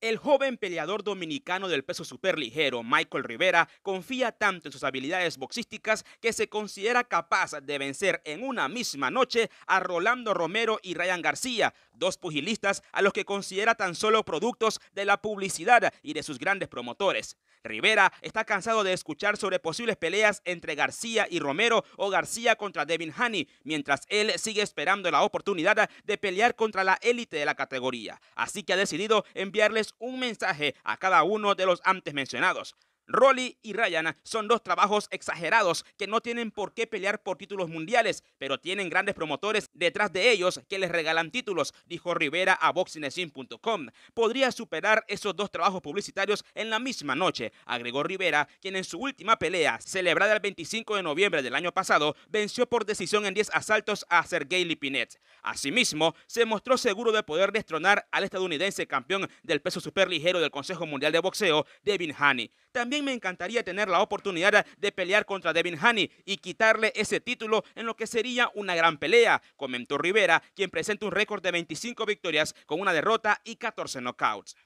El joven peleador dominicano del peso superligero, Michael Rivera, confía tanto en sus habilidades boxísticas que se considera capaz de vencer en una misma noche a Rolando Romero y Ryan García, dos pugilistas a los que considera tan solo productos de la publicidad y de sus grandes promotores. Rivera está cansado de escuchar sobre posibles peleas entre García y Romero o García contra Devin Haney, mientras él sigue esperando la oportunidad de pelear contra la élite de la categoría. Así que ha decidido enviarles un mensaje a cada uno de los antes mencionados. Rolly y Ryan son dos trabajos exagerados que no tienen por qué pelear por títulos mundiales, pero tienen grandes promotores detrás de ellos que les regalan títulos, dijo Rivera a boxinesin.com. Podría superar esos dos trabajos publicitarios en la misma noche, agregó Rivera, quien en su última pelea, celebrada el 25 de noviembre del año pasado, venció por decisión en 10 asaltos a Sergey Lipinet. Asimismo, se mostró seguro de poder destronar al estadounidense campeón del peso superligero del Consejo Mundial de Boxeo, Devin Haney. También me encantaría tener la oportunidad de pelear contra Devin Haney y quitarle ese título en lo que sería una gran pelea, comentó Rivera, quien presenta un récord de 25 victorias con una derrota y 14 knockouts.